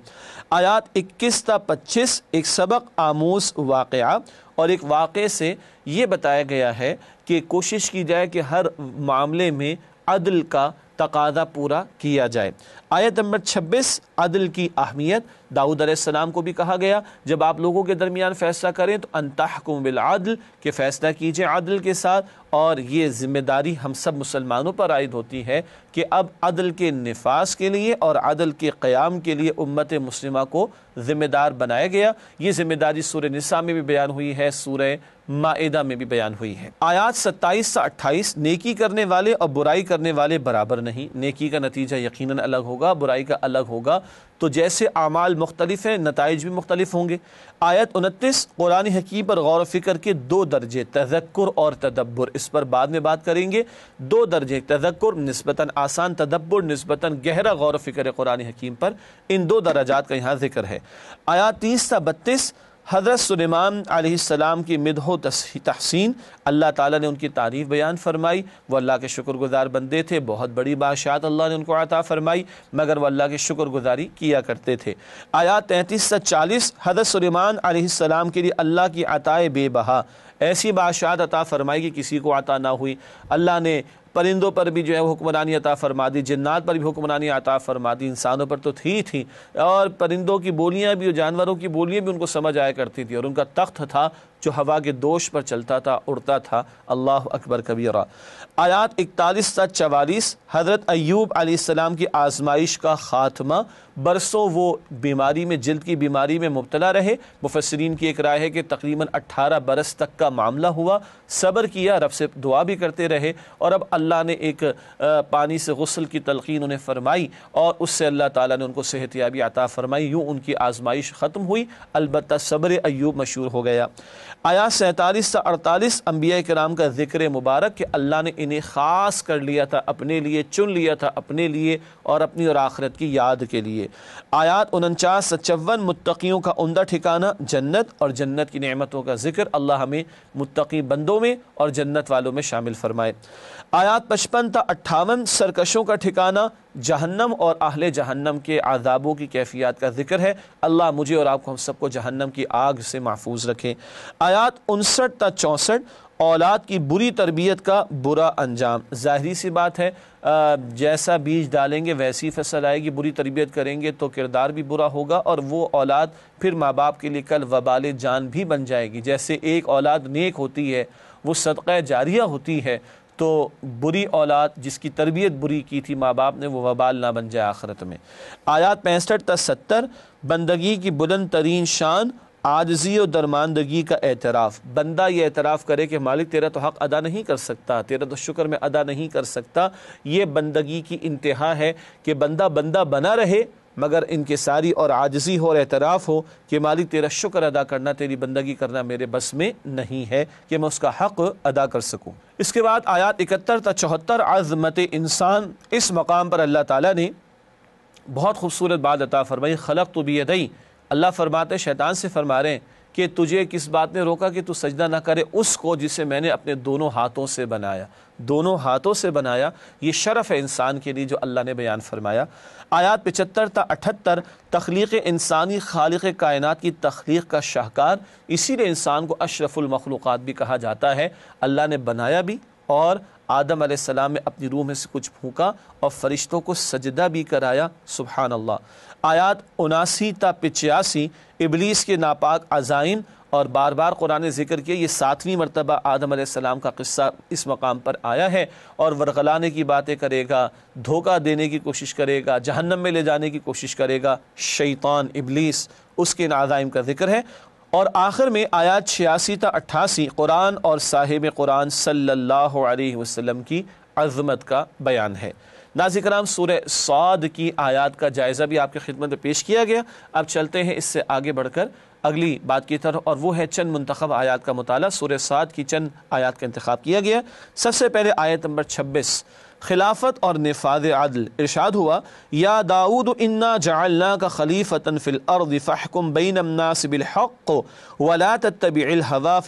आयात इक्कीस ता पच्चीस एक सबक आमोस वाक़ और एक वाक़े से ये बताया गया है कि कोशिश की जाए कि हर मामले में अदल का तकादा पूरा किया जाए आयत नंबर 26 अदल की अहमियत दाऊद अलैहिस्सलाम को भी कहा गया जब आप लोगों के दरमियान फ़ैसला करें तो अनतहकुम बिल आदल के फ़ैसला कीजिए आदल के साथ और ये ज़िम्मेदारी हम सब मुसलमानों पर आयद होती है कि अब अदल के नफाज के लिए और अदल के क़्याम के लिए उम्मत मुस्लिमा को ज़िम्मेदार बनाया गया ये ज़िम्मेदारी सूर्य नसा में भी बयान हुई है सूर्य माएदा में भी बयान हुई है आयात सत्ताईस से अट्ठाईस नेकी करने वाले और बुराई करने वाले बराबर नहीं नेकी का नतीजा यकीन अलग होगा बुराई का अलग होगा तो जैसे अमाल मुख्तलिफ हैं नतज भी मुख्तलिफ होंगे आयत उनतीस कुरान हकीम पर गौर फ़िक्र के दो दर्जे तजक्र और तदब्बर इस पर बाद में बात करेंगे दो दर्जे तजक्र नस्बता आसान तदब्बर नस्बता गहरा गौर फ़िक्र कुरान हकीम पर इन दो दर्जात का यहाँ जिक्र है आयात तीस सा बत्तीस हज़रत सलेमान आसमाम की मद हो तहसीन अल्लाह ताला ने उनकी तारीफ़ बयान फरमाई वो अल्लाह के शुक्रगुजार बंदे थे बहुत बड़ी बादशाहत अल्लाह ने उनको अता फरमाई मगर वह अल्लाह की शुक्रगुजारी किया करते थे आया तैंतीस से चालीस हज़रत सलेमान आसमाम के लिए अल्लाह की अताए बेबहा ऐसी बादशाहत अता फरमाई कि किसी को अता ना हुई अल्लाह ने परिंदों पर भी जो है हुक्मरानी अता फरमा दी जन्नात पर भी हुक्मरानी अता फरमा दी इंसानों पर तो थी थी और परिंदों की बोलियाँ भी और जानवरों की बोलियाँ भी उनको समझ आया करती थी और उनका तख्त था जो हवा के दोष पर चलता था उड़ता था अल्लाह अकबर कबीरा आयात इकतालीस सा चवालीस हज़रत अयूब आसमाम की आजमाइश का ख़ात्मा बरसों वो बीमारी में जल्द की बीमारी में मुबतला रहे मुफसरीन की एक राय है कि तकरीबन 18 बरस तक का मामला हुआ सब्र किया रब से दुआ भी करते रहे और अब अल्लाह ने एक पानी से गसल की तलकिन उन्हें फरमाई और उससे अल्लाह ताला ने उनको सेहत याबी अता फरमाई यूँ उनकी आजमाइश ख़त्म हुई अलबत् सब्र अयूब मशहूर हो गया आया सैंतालीस से अड़तालीस अम्बिया कराम का जिक्र मुबारक कि अल्लाह ने इन्हें ख़ास कर लिया था अपने लिए चुन लिया था अपने लिए और अपनी और आखरत की याद के लिए आयात उनचास से चौवन मुतकीयों का उमदा ठिकाना जन्नत और जन्नत की नमतों का जिक्र अल्लाह हमें मुतकी बंदों में और जन्नत वालों में शामिल फरमाए आयात पचपन ता अट्ठावन सरकशों का ठिकाना जहन्नम और आहल जहन्नम के आदाबों की कैफियत का जिक्र है अल्लाह मुझे और आपको हम सबको जहन्नम की आग से महफूज रखें आयात उनसठ ता चौंसठ औलाद की बुरी तरबियत का बुरा अंजाम ज़ाहरी सी बात है जैसा बीज डालेंगे वैसी फसल आएगी बुरी तरबियत करेंगे तो किरदार भी बुरा होगा और वो औलाद फिर माँ बाप के लिए कल वबाल जान भी बन जाएगी जैसे एक औलाद नेक होती है वो सदक़ जारिया होती है तो बुरी औलाद जिसकी तरबियत बुरी की थी माँ बाप ने वो वबाल ना बन जाए आखरत में आयात पैंसठ तत्तर सत्तर बंदगी की बुलंद तरीन शान आजजी और दरमानदगी का एतराफ़ बंदा ये एतराफ़ करे कि मालिक तेरा तो हक़ अदा नहीं कर सकता तेरा तो शुक्र में अदा नहीं कर सकता ये बंदगी की इंतहा है कि बंदा बंदा बना रहे मगर इनके सारी और आजजी हो और एतराफ़ हो कि मालिक तेरा शुक्र अदा करना तेरी बंदगी करना मेरे बस में नहीं है कि मैं उसका हक़ अदा कर सकूँ इसके बाद आयात इकहत्तर त चौहत्तर आज़मत इंसान इस मकाम पर अल्लाह ताली ने बहुत खूबसूरत बात अता फ़रमाई खलक तो भी अदई अल्लाह फरमाते शैतान से फरमा रहे कि तुझे किस बात ने रोका कि तू सजदा ना करे उसको जिसे मैंने अपने दोनों हाथों से बनाया दोनों हाथों से बनाया ये शरफ़ है इंसान के लिए जो अल्लाह ने बयान फरमाया आयात पचहत्तर ता अठहत्तर तख्लीक इंसानी खालिक कायनात की तख्लीक का शाहकार इसीलिए इंसान को अशरफुलमखलूक़ात भी कहा जाता है अल्लाह ने बनाया भी और आदम आसमाम में अपनी रूह में से कुछ फूका और फरिश्तों को सजदा भी कराया सुबहानल्ला आयात उनासी ता पिचयासी इबलीस के नापाक अजाइम और बार बार कुरान जिक्र किया ये सातवीं मरतबा आदम सलाम का किस्सा इस मकाम पर आया है और वरगलाने की बातें करेगा धोखा देने की कोशिश करेगा जहन्नम में ले जाने की कोशिश करेगा शैतान इबलीस उसके नाजाइम का जिक्र है और आखिर में आयात छियासी ता अट्ठासी कुरान और साहिब कुरान सल्लल्लाहु अलैहि वसल्लम की अजमत का बयान है नाजिक कराम सूर्य सौद की आयात का जायज़ा भी आपकी खिदमत में पेश किया गया अब चलते हैं इससे आगे बढ़कर अगली बात की तरफ और वह है चंद मंतखब आयात का मताल सूर्य सात की चंद आयात का इंतखब किया गया सबसे पहले आयत नंबर छब्बीस खिलाफत और नफाज आदल इर्शाद हुआ या दाऊद इन्ना जालना का खलीफ़तन फ़िल अर्द फ़हकुम वला तबिल हवा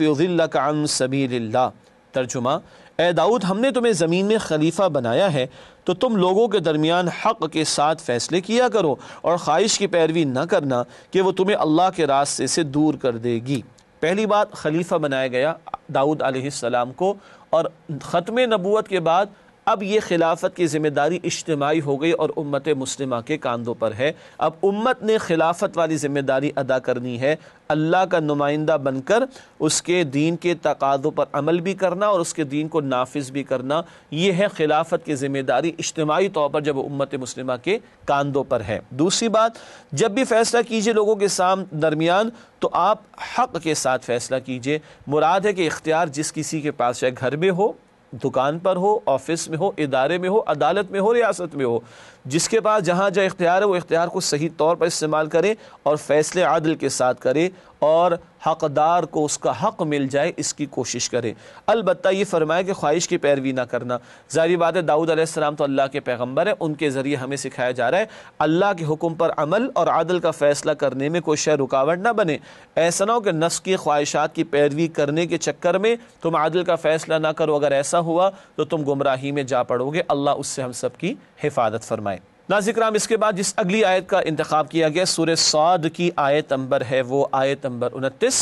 का सबील्ला तर्जुमा ए दाऊद हमने तुम्हें ज़मीन में खलीफा बनाया है तो तुम लोगों के दरमियान हक़ के साथ फ़ैसले किया करो और ख्वाहिश की पैरवी न करना कि वह तुम्हें अल्लाह के रास्ते से दूर कर देगी पहली बात खलीफा बनाया गया दाऊद सलाम को और ख़त्म नबूत के बाद अब ये खिलाफत की ज़िम्मेदारी इज्तमाही हो गई और उम्मत मुस्लिम के कानों पर है अब उम्मत ने खिलाफत वाली ज़िम्मेदारी अदा करनी है अल्लाह का नुमाइंदा बनकर उसके दीन के तकाज़ों पर अमल भी करना और उसके दीन को नाफिज भी करना ये है खिलाफत की ज़िम्मेदारी इज्तमाही तौर पर जब उम्मत मुस्लिम के कानों पर है दूसरी बात जब भी फ़ैसला कीजिए लोगों के साम दरमियान तो आप हक़ के साथ फ़ैसला कीजिए मुराद है कि इख्तियार जिस किसी के पास चाहे घर में हो दुकान पर हो ऑफिस में हो इदारे में हो अदालत में हो रियासत में हो जिसके पास जहाँ जो इख्तियार है वो इख्तियार को सही तौर पर इस्तेमाल करे और फ़ैसले आदल के साथ करे और हकदार को उसका हक मिल जाए इसकी कोशिश करें अलबत् ये फरमाए कि ख्वाहिश की पैरवी ना करना ज़ाहिर बात है दाऊद आसमाम तो अल्लाह के पैगम्बर है उनके ज़रिए हमें सिखाया जा रहा है अल्लाह के हुक्म पर अमल और आदल का फ़ैसला करने में कोई शह रुकावट ना बने ऐसा ना हो कि नफ्स की ख्वाहिशात की पैरवी करने के चक्कर में तुम आदल का फ़ैसला ना करो अगर ऐसा हुआ तो तुम गुमराही में जा पड़ोगे अल्लाह उससे हम सब की हिफाजत फरमाए नाजिक्राम इसके बाद जिस अगली आयत का इंतखब किया गया सूर सौद की आयत अंबर है वो आयत अंबर उनतीस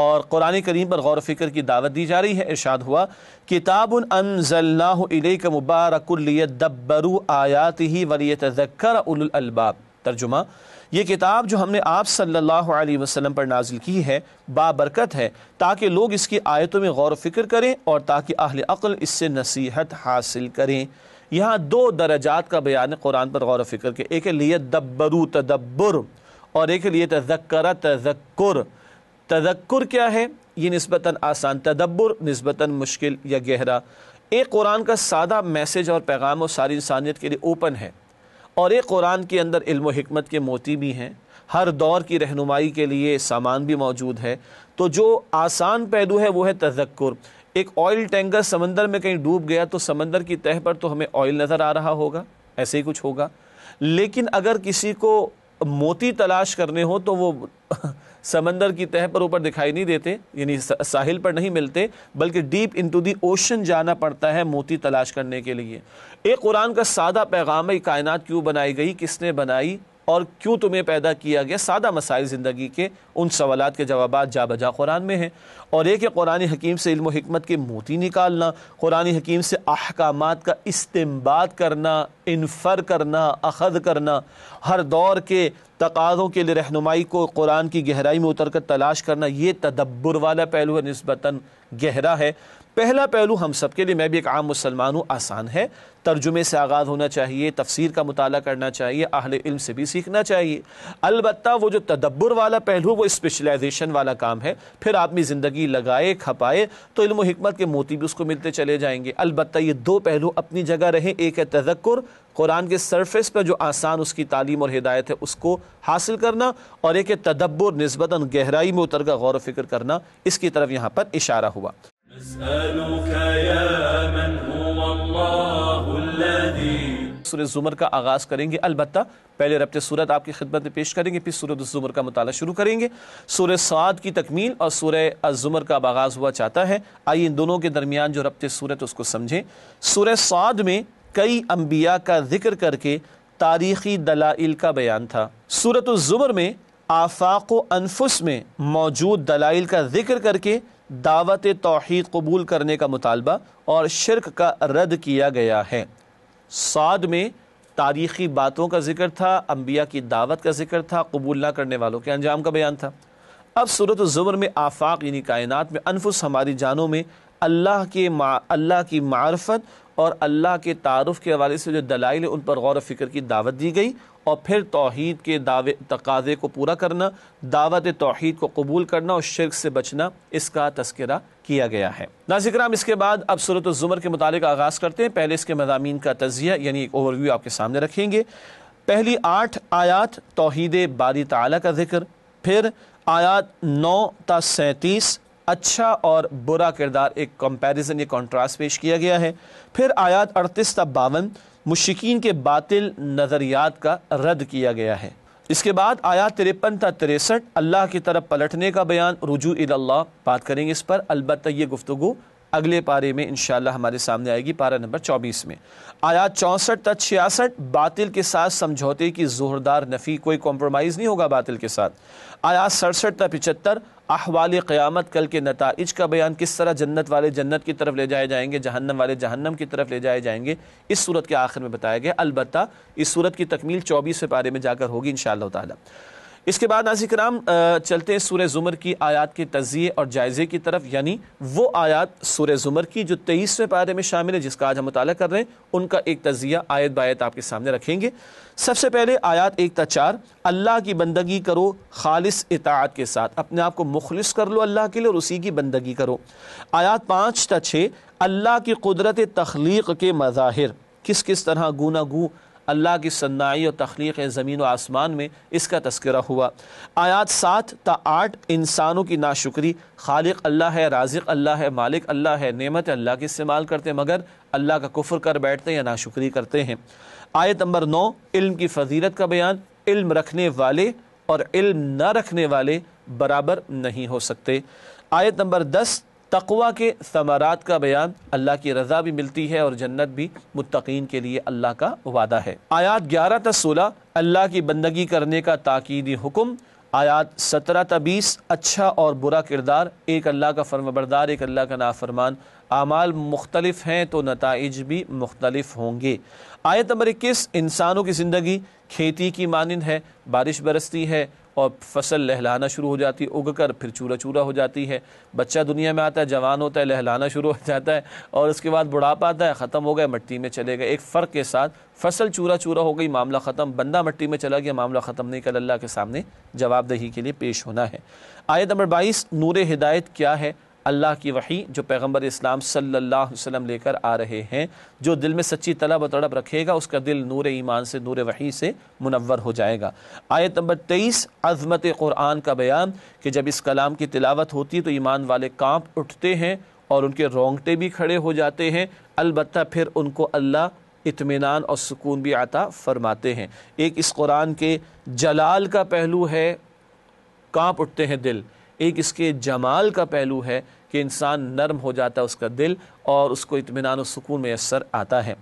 और क़ुरान करीम पर गौर फिक्र की दावत दी जा रही है इर्शाद हुआ किताब अनजल्लाक मुबारक दब्बरू आयात ही वली तजक्र उलबाब तर्जुमा ये किताब जो हमने आप सल्लल्लाहु अलैहि वसल्लम पर नाजिल की है बाबरकत है ताकि लोग इसकी आयतों में गौर फिक्र करें और ताकि अहल अक्ल इससे नसीहत हासिल करें यहाँ दो दर्जात का बयान कुरान पर गौर फिक्र के एक लिए दब्बरू तदब्बर और एक लिए तजक्र तजक्र तजक्र क्या है ये नस्बता आसान तदब्बर नस्बता मुश्किल या गहरा एक कुरान का सादा मैसेज और पैगाम और सारी इंसानियत के लिए ओपन है और एक कुरान के अंदर इल्म के मोती भी हैं हर दौर की रहनुमाई के लिए सामान भी मौजूद है तो जो आसान पहलू है वो है तजक्र एक ऑयल टैंकर समंदर में कहीं डूब गया तो समंदर की तह पर तो हमें ऑयल नज़र आ रहा होगा ऐसे ही कुछ होगा लेकिन अगर किसी को मोती तलाश करने हो तो वो समंदर की तह पर ऊपर दिखाई नहीं देते यानी साहिल पर नहीं मिलते बल्कि डीप इनटू दी ओशन जाना पड़ता है मोती तलाश करने के लिए एक कुरान का सादा पैगाम है कायनात क्यों बनाई गई किसने बनाई और क्यों तुम्हें पैदा किया गया सादा मसाइल ज़िंदगी के उन सवाल के जवाब जा बजा कुरान में हैं और एक है कुरानी हकीम से इल्म हमत के मोती निकालना कुरानी हकीम से अहकाम का इस्तेमाल करना इनफर करना अखद करना हर दौर के तकाज़ों के लिए रहनुमाई को कुरान की गहराई में उतर कर तलाश करना ये तदब्बर वाला पहलू है नस्बता गहरा है पहला पहलू हम सब के लिए मैं भी एक आम मुसलमान हूँ आसान है तर्जुमे से आगाज़ होना चाहिए तफसीर का मताल करना चाहिए अहल इल्म से भी सीखना चाहिए अलबत् वो जो तदब्बर वाला पहलू वो स्पेशलाइजेशन वाला काम है फिर आपने ज़िंदगी लगाए खपाए तो इल्म के मोती भी उसको मिलते चले जाएंगे अलबत् ये दो पहलू अपनी जगह रहें एक है तजक्र कुरान के सरफेस पर जो आसान उसकी तालीम और हिदायत है उसको हासिल करना और एक है तदब्बर नस्बता गहराई में उतर कर गौर व फिक्र करना इसकी तरफ यहाँ पर इशारा हुआ सूरत ज़ुमर का आगाज़ करेंगे अलबत् पहले रबत सूरत आपकी खिदमत में पेश करेंगे फिर सूरत ज़ुमर का मताल शुरू करेंगे सूर्य सद की तकमील और सूर अज़ुमर का आगाज़ हुआ चाहता है आइए इन दोनों के दरमियान जो रबत सूरत उसको समझें सूर सद में कई अम्बिया का जिक्र करके तारीखी दलाइल का बयान था सूरत ज़ुमर में आफाक अनफुस में मौजूद दलाइल का जिक्र करके दावत तोहद कबूल करने का मुतालबा और शिरक का रद्द किया गया है साद में तारीख़ी बातों का जिक्र था अम्बिया की दावत का जिक्र था कबूल ना करने वालों के अंजाम का बयान था अब सूरत ज़ुमर में आफाक यानी कायनत में अनफुस हमारी जानों में अल्लाह के अल्लाह की मार्फत और अल्लाह के तारफ़ के हवाले से जो दलाइल उन पर गौर फिक्र की दावत दी गई और फिर तोहद के दावे तकाज़े को पूरा करना दावत तोहद को कबूल करना और शिरक से बचना इसका तस्करा किया गया है नाजिक्राम इसके बाद अब सूरत ज़ुमर के मुतालिक आगाज़ करते हैं पहले इसके मजामी का तजिया यानी एक ओवरव्यू आपके सामने रखेंगे पहली आठ आयात तोहद बारी तला का जिक्र फिर आयात नौ ता सैंतीस अच्छा और बुरा किरदार एक कंपैरिजन या कंट्रास्ट पेश किया गया है फिर आयात अड़तीस तब बावन मुश्किन के बातिल नज़रियात का रद्द किया गया है इसके बाद आया तिरपन था तिरसठ अल्लाह की तरफ पलटने का बयान रुजू इल्ला बात करेंगे इस पर अलबत्त ये गुफ्तु अगले पारे में इन हमारे सामने आएगी पारा नंबर चौबीस में आया चौंसठ तक छियासठ बातिल के साथ समझौते की जोरदार नफ़ी कोई कॉम्प्रोमाइज़ नहीं होगा बातिल के साथ आया सड़सठ तक पिचहत्तर अहवाल क़्यामत कल के नतज का बयान किस तरह जन्नत वाले जन्नत की तरफ ले जाए जाएंगे जहन्नम वाले जहन्नम की तरफ ले जाए जाएंगे इस सूरत के आखिर में बताया गया अलबत् इस सूरत की तकमील चौबीसवें पारे में जाकर होगी इन शाह इसके बाद नाजिक कराम चलते हैं सूर्य ज़ुमर की आयात के तजिए और जायज़े की तरफ यानी वो आयात सूर्य ज़ुमर की जो तेईसवें पारे में शामिल है जिसका आज हम मुताल कर रहे हैं उनका एक तजिया आयत बायत आपके सामने रखेंगे सबसे पहले आयात एक तचार अल्लाह की बंदगी करो खालिस इतात के साथ अपने आप को मुखलिस कर लो अल्लाह के लिए और उसी की बंदगी करो आयात पाँच त छः अल्लाह की कुदरत तख्लीक के मज़ाहिर किस किस तरह गुना गु अल्लाह की सन्नाई और तख्लीक ज़मीन व आसमान में इसका तस्करा हुआ आयात सात ता आठ इंसानों की नाशुक्री खालिक अल्लाह है राजिक अल्लाह है मालिक अल्लाह है नेमत अल्लाह के इस्तेमाल करते मगर अल्लाह का कुफर कर बैठते या नाशुक्री करते हैं आयत नंबर नौ इल्म की फजीलत का बयान इल्म रखने वाले और इल्म न रखने वाले बराबर नहीं हो सकते आयत नंबर दस तकवा के समारात का बयान अल्लाह की रज़ा भी मिलती है और जन्नत भी मुतकीन के लिए अल्लाह का वादा है आयात ग्यारह त सोलह अल्लाह की बंदगी करने का ताकीदी हुक्म आयात सत्रह त बीस अच्छा और बुरा किरदार एक अल्लाह का फर्मबरदार एक अल्लाह का नाफरमान आमाल मुख्तलिफ हैं तो नतज भी मुख्तलिफ होंगे आयत नंबर इक्कीस इंसानों की ज़िंदगी खेती की मानंद है बारिश बरसती है और फसल लहलाना शुरू हो जाती है उग कर फिर चूरा चूरा हो जाती है बच्चा दुनिया में आता है जवान होता है लहलाना शुरू हो जाता है और उसके बाद बुढ़ापा आता है ख़त्म हो गया मिट्टी में चले गए एक फ़र्क के साथ फसल चूरा चूरा हो गई मामला ख़त्म बंदा मिट्टी में चला गया मामला ख़त्म नहीं कर अल्लाह के सामने जवाबदही के लिए पेश होना है आयत नंबर बाईस नूर हिदायत क्या है अल्लाह की वही जो पैगंबर इस्लाम सल्लल्लाहु अलैहि वसल्लम लेकर आ रहे हैं जो दिल में सच्ची तलब तड़प रखेगा उसका दिल नूर ईमान से नूर वही से मुनवर हो जाएगा आयत नंबर तेईस अजमत क़ुरान का बयान कि जब इस कलाम की तिलावत होती है तो ईमान वाले कांप उठते हैं और उनके रोंगटे भी खड़े हो जाते हैं अलबत् फिर उनको अल्लाह इतमान और सुकून भी आता फरमाते हैं एक इस कुरान के जलाल का पहलू है काँप उठते हैं दिल एक इसके जमाल का पहलू है कि इंसान नरम हो जाता है उसका दिल और उसको इतमान सुकून में असर आता है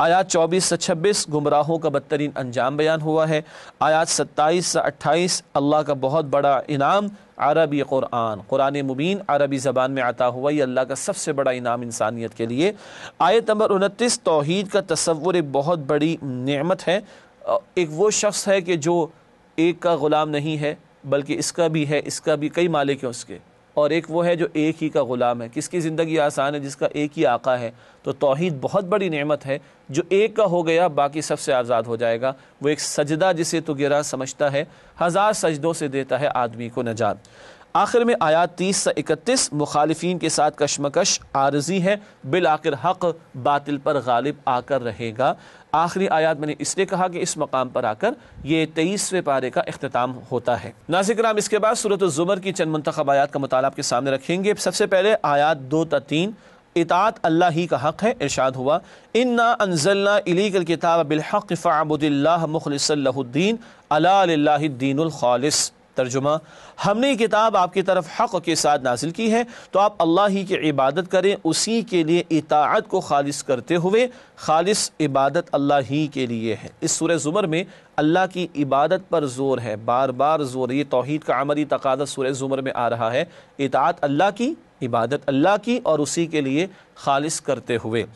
आयात 24 से 26 गुमराहों का बदतरीन अंजाम बयान हुआ है आयात 27 से 28 अल्लाह का बहुत बड़ा इनाम अरबी क़ुरान क़ुरान मुबीन अरबी ज़बान में आता हुआ ये अल्लाह का सबसे बड़ा इनाम इंसानियत के लिए आयत नंबर उनतीस तोहद का तस्वुर एक बहुत बड़ी नमत है एक वो शख्स है कि जो एक का ग़ुलाम नहीं है बल्कि इसका भी है इसका भी कई मालिक हैं उसके और एक वो है जो एक ही का ग़ुलाम है किसकी ज़िंदगी आसान है जिसका एक ही आका है तो तोहद बहुत बड़ी नेमत है जो एक का हो गया बाकी सबसे आज़ाद हो जाएगा वो एक सजदा जिसे तो गिरा समझता है हज़ार सजदों से देता है आदमी को नजात आखिर में आयात तीस से इकतीस मुखालफी के साथ कशमकश आरजी है बिल आखिर हक बातिल पर गालिब आकर रहेगा आखिरी आयात मैंने इसलिए कहा कि इस मकाम पर आकर यह तेईसवें पारे का अख्ताम होता है नाजिक राम इसके बाद सूरत ज़ुमर की चंद मंतखब आयात का मताल आपके सामने रखेंगे सबसे पहले आयात दो तीन इतात अल्लाह ही का हक़ है इरशाद हुआ इन्ना अनजल्ला इलीगल किताब बिलहक़ फ़ाबुदिल्ला मुखलसल्लाद्दीन अला तर्जुमा हमने ये किताब आपकी तरफ हक़ के साथ नाजिल की है तो आप अल्लाह ही की इबादत करें उसी के लिए इताअत को खालिस करते हुए खालिस इबादत अल्लाह ही के लिए है इस सूर ज़ुमर में अल्लाह की इबादत पर ज़ोर है बार बार ज़ोर ये तोहद का अमली तकादा सूर ज़ुमर में आ रहा है इतात अल्लाह की इबादत अल्लाह की और उसी के लिए खालिस करते हुए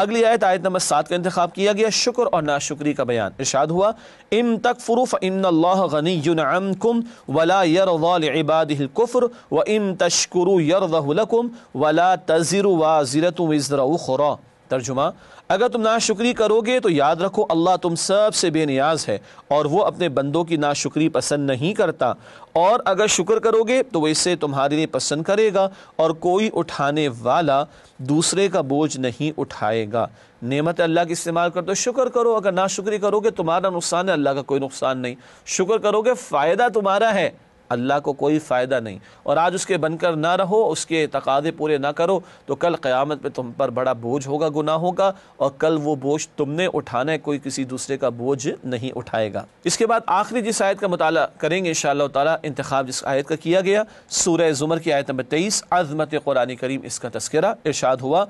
अगली आयत आयत नंबर सात का इंतखब किया गया शुक्र और नाशुक्री का बयान इर्शाद हुआ इम तक फ़ुरूफ़ इमल्लानीकुम वला यरबादिलकुफ़र व इम तशकुरु यरदलकुम वला तज़िर वाज़िरत वज़रा तर्जुमा अगर तुम नाशुक्री करोगे तो याद रखो अल्लाह तुम सब से बेनियाज है और वो अपने बंदों की नाशुक्री पसंद नहीं करता और अगर शुक्र करोगे तो वो इसे तुम्हारे लिए पसंद करेगा और कोई उठाने वाला दूसरे का बोझ नहीं उठाएगा नेमत अल्लाह की इस्तेमाल कर दो शुक्र करो अगर नाशुक्री करोगे तुम्हारा नुकसान है अल्लाह का कोई नुकसान नहीं शुक्र करोगे फ़ायदा तुम्हारा है अल्लाह को कोई फ़ायदा नहीं और आज उसके बनकर ना रहो उसके तकादे पूरे ना करो तो कल क़्यामत में तुम पर बड़ा बोझ होगा गुनाहों का और कल वो बोझ तुमने उठाना है कोई किसी दूसरे का बोझ नहीं उठाएगा इसके बाद आखिरी जिस आयत का मताल करेंगे इन शाह तखब जिस आयत का किया गया सूर्य ज़ुमर की आयत नंबर तेईस आज़मत कुरान करीम इसका तस्करा इर्शाद हुआ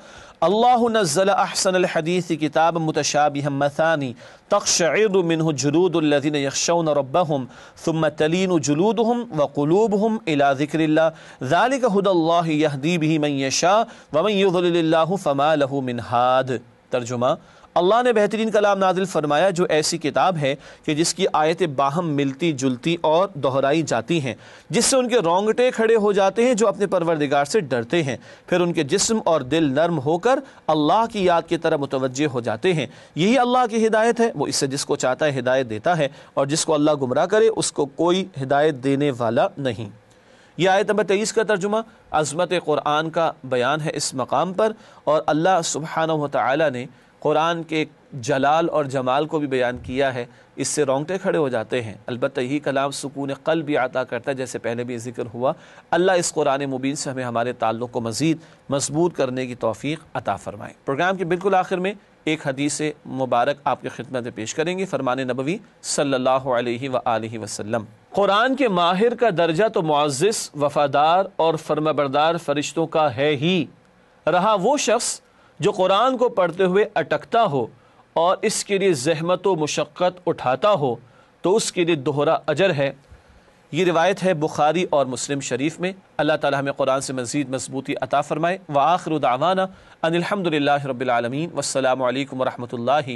अल्लाहनज़लहसनहदीस किताब मतशाबी मसानी तखशमिन जलूदीन यकशन रबम फ़ुम तलीन जलूद हम वक़लूब हम अला ज़िक्रल्लाहदीब मैशा वमैल फ़मा लहू मिनहाद तर्जुमा अल्लाह ने बेहतरीन कलाम नाजिल फरमाया जो ऐसी किताब है कि जिसकी आयतें बाहम मिलती जुलती और दोहराई जाती हैं जिससे उनके रोंगटे खड़े हो जाते हैं जो अपने परवरदिगार से डरते हैं फिर उनके जिस्म और दिल नर्म होकर अल्लाह की याद की तरह मुतवजह हो जाते हैं यही अल्लाह की हिदायत है वो इससे जिसको चाहता है हिदायत देता है और जिसको अल्लाह गुमराह करे उसको कोई हिदायत देने वाला नहीं यह आयत नंबर तेईस का तर्जुमा अज़मत क़ुरान का बयान है इस मकाम पर और अल्लाह सुबहान तला ने कुरान के जलाल और जमाल को भी बयान किया है इससे रोंगटे खड़े हो जाते हैं अलबत् यही कलाम सुकून कल भी आता करता है जैसे पहले भी जिक्र हुआ अल्लाह इस कुरान मुबीन से हमें हमारे ताल्लुक़ को मज़ीद मजबूत करने की तोफ़ी अता फ़रमाएँ प्रोग्राम के बिल्कुल आखिर में एक हदीस मुबारक आपकी खिदमत में पेश करेंगे फ़रमान नबवी सल्ला वसम कुरान के माहिर का दर्जा तो मुआज़ वफ़ादार और फरमाबरदार फरिश्तों का है ही रहा वो शख्स जो कुरान को पढ़ते हुए अटकता हो और इसके लिए जहमत व मशक्क़त उठाता हो तो उसके लिए दोहरा अजर है ये रिवायत है बुखारी और मुस्लिम शरीफ में अल्लाह ताला हमें कुरान से मज़ीद मजबूती अता फ़रमाए व आखिर दावाना अनिलहमदिल्ला रबालमीन वसलम वरहमल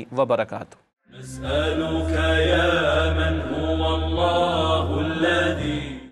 वबरकू